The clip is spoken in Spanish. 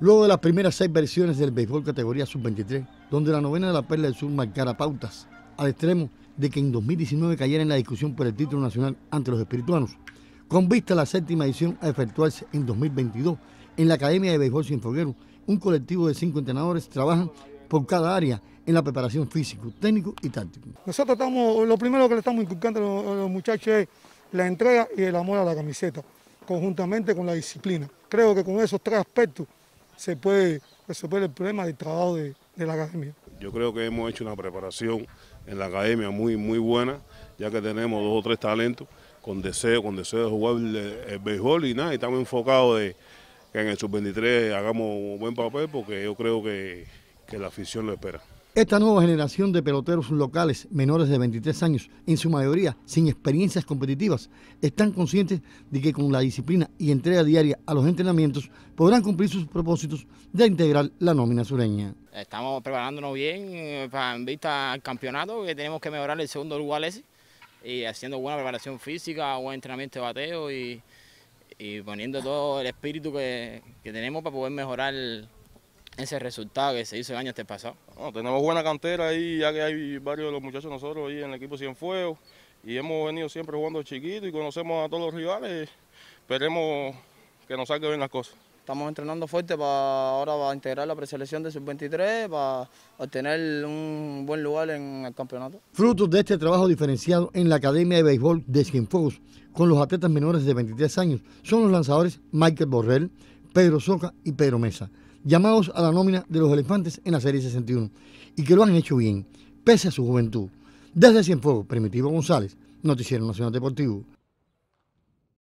Luego de las primeras seis versiones del béisbol categoría sub-23, donde la novena de la Perla del Sur marcara pautas al extremo de que en 2019 cayera en la discusión por el título nacional ante los espirituanos, con vista a la séptima edición a efectuarse en 2022 en la Academia de Béisbol Foguero, un colectivo de cinco entrenadores trabajan por cada área en la preparación físico, técnico y táctico. Nosotros estamos, lo primero que le estamos inculcando los, a los muchachos es la entrega y el amor a la camiseta, conjuntamente con la disciplina. Creo que con esos tres aspectos se puede resolver el problema del trabajo de, la academia. Yo creo que hemos hecho una preparación en la academia muy, muy buena, ya que tenemos dos o tres talentos con deseo, con deseo de jugar el, béisbol y nada, y estamos enfocados de que en el sub-23 hagamos un buen papel porque yo creo que la afición lo espera. Esta nueva generación de peloteros locales menores de 23 años, en su mayoría sin experiencias competitivas, están conscientes de que con la disciplina y entrega diaria a los entrenamientos podrán cumplir sus propósitos de integrar la nómina sureña. Estamos preparándonos bien eh, en vista al campeonato, que tenemos que mejorar el segundo lugar ese, y haciendo buena preparación física, buen entrenamiento de bateo y, poniendo todo el espíritu que, tenemos para poder mejorar ese resultado que se hizo el año este pasado. tenemos buena cantera ahí, ya que hay varios de los muchachos nosotros ahí en el equipo Cienfuegos y hemos venido siempre jugando chiquito y conocemos a todos los rivales. Esperemos que nos salgan bien las cosas. Estamos entrenando fuerte para ahora integrar la preselección de sub-23 para obtener un buen lugar en el campeonato. frutos de este trabajo diferenciado en la Academia de Béisbol de Cienfuegos con los atletas menores de 23 años son los lanzadores Michael Borrell, Pedro Soca y Pedro Mesa llamados a la nómina de los elefantes en la Serie 61 y que lo han hecho bien, pese a su juventud. Desde Cienfuegos, Primitivo González, Noticiero Nacional Deportivo.